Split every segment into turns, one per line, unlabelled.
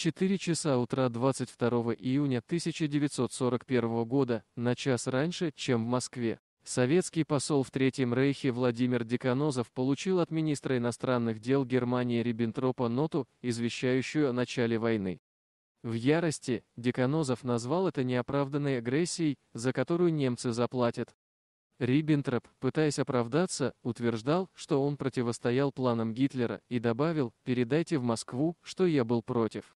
4 часа утра 22 июня 1941 года, на час раньше, чем в Москве, советский посол в Третьем Рейхе Владимир Деканозов получил от министра иностранных дел Германии Риббентропа ноту, извещающую о начале войны. В ярости Деканозов назвал это неоправданной агрессией, за которую немцы заплатят. Риббентроп, пытаясь оправдаться, утверждал, что он противостоял планам Гитлера и добавил «передайте в Москву, что я был против».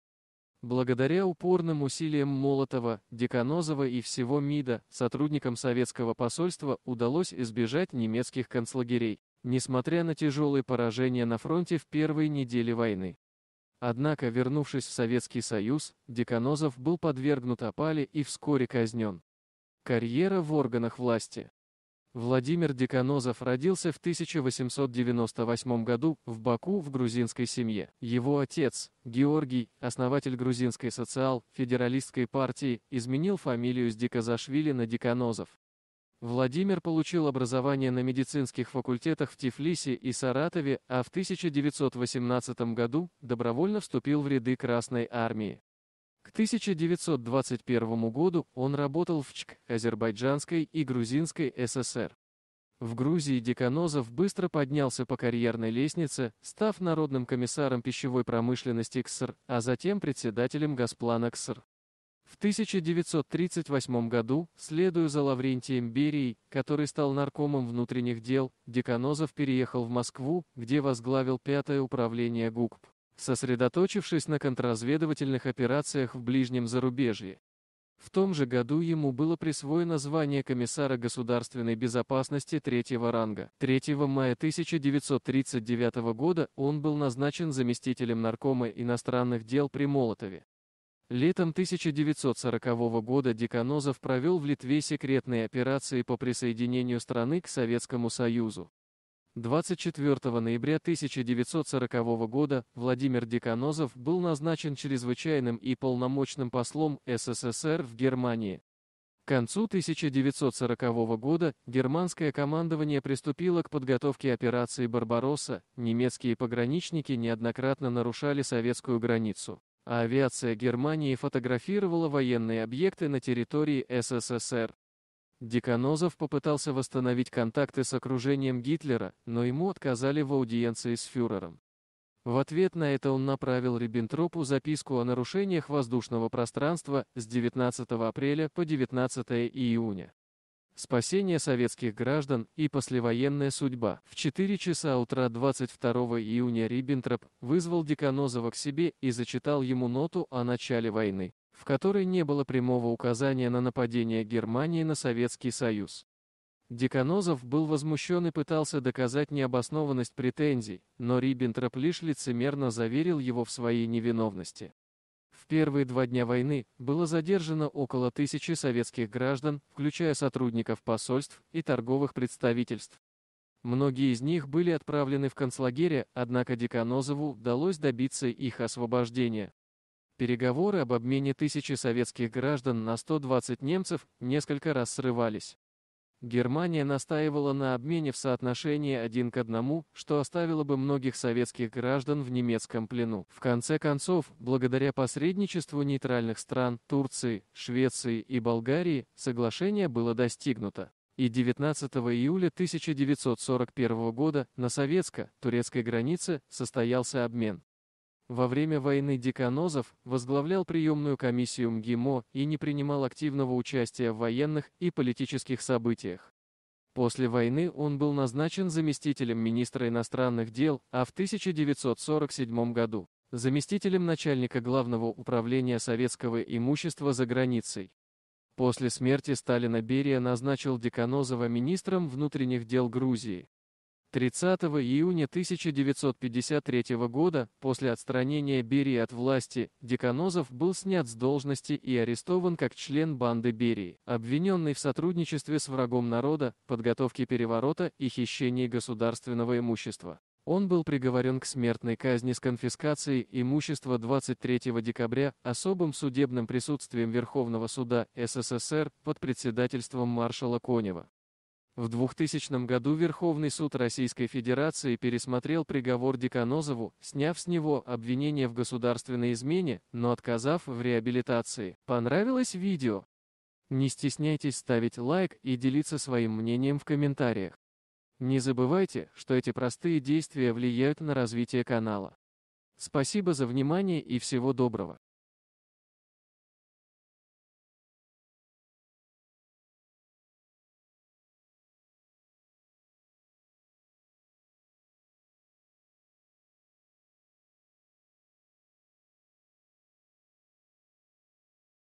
Благодаря упорным усилиям Молотова, Деканозова и всего МИДа, сотрудникам советского посольства удалось избежать немецких концлагерей, несмотря на тяжелые поражения на фронте в первые недели войны. Однако, вернувшись в Советский Союз, Деканозов был подвергнут опале и вскоре казнен. Карьера в органах власти Владимир Деканозов родился в 1898 году в Баку в грузинской семье. Его отец, Георгий, основатель грузинской социал-федералистской партии, изменил фамилию с Дикозашвили на Деканозов. Владимир получил образование на медицинских факультетах в Тифлисе и Саратове, а в 1918 году добровольно вступил в ряды Красной Армии. 1921 году он работал в ЧК, Азербайджанской и Грузинской ССР. В Грузии Деканозов быстро поднялся по карьерной лестнице, став народным комиссаром пищевой промышленности КСР, а затем председателем Госплана КСР. В 1938 году, следуя за Лаврентием Берией, который стал наркомом внутренних дел, Деканозов переехал в Москву, где возглавил пятое управление ГУКП сосредоточившись на контрразведывательных операциях в ближнем зарубежье. В том же году ему было присвоено звание комиссара государственной безопасности третьего ранга. 3 мая 1939 года он был назначен заместителем наркома иностранных дел при Молотове. Летом 1940 года Деканозов провел в Литве секретные операции по присоединению страны к Советскому Союзу. 24 ноября 1940 года Владимир Деканозов был назначен чрезвычайным и полномочным послом СССР в Германии. К концу 1940 года германское командование приступило к подготовке операции «Барбаросса», немецкие пограничники неоднократно нарушали советскую границу, а авиация Германии фотографировала военные объекты на территории СССР. Деканозов попытался восстановить контакты с окружением Гитлера, но ему отказали в аудиенции с фюрером. В ответ на это он направил Риббентропу записку о нарушениях воздушного пространства с 19 апреля по 19 июня. Спасение советских граждан и послевоенная судьба. В 4 часа утра 22 июня Риббентроп вызвал Деканозова к себе и зачитал ему ноту о начале войны в которой не было прямого указания на нападение Германии на Советский Союз. Деканозов был возмущен и пытался доказать необоснованность претензий, но Риббентроп лишь лицемерно заверил его в своей невиновности. В первые два дня войны было задержано около тысячи советских граждан, включая сотрудников посольств и торговых представительств. Многие из них были отправлены в концлагеря, однако Деканозову удалось добиться их освобождения. Переговоры об обмене тысячи советских граждан на 120 немцев несколько раз срывались. Германия настаивала на обмене в соотношении один к одному, что оставило бы многих советских граждан в немецком плену. В конце концов, благодаря посредничеству нейтральных стран Турции, Швеции и Болгарии, соглашение было достигнуто. И 19 июля 1941 года на советско-турецкой границе состоялся обмен. Во время войны Деканозов возглавлял приемную комиссию МГИМО и не принимал активного участия в военных и политических событиях. После войны он был назначен заместителем министра иностранных дел, а в 1947 году – заместителем начальника главного управления советского имущества за границей. После смерти Сталина Берия назначил Деканозова министром внутренних дел Грузии. 30 июня 1953 года, после отстранения Берии от власти, Деканозов был снят с должности и арестован как член банды Берии, обвиненный в сотрудничестве с врагом народа, подготовке переворота и хищении государственного имущества. Он был приговорен к смертной казни с конфискацией имущества 23 декабря особым судебным присутствием Верховного суда СССР под председательством маршала Конева. В 2000 году Верховный суд Российской Федерации пересмотрел приговор Деканозову, сняв с него обвинение в государственной измене, но отказав в реабилитации. Понравилось видео? Не стесняйтесь ставить лайк и делиться своим мнением в комментариях. Не забывайте, что эти простые действия влияют на развитие канала. Спасибо за внимание и всего доброго.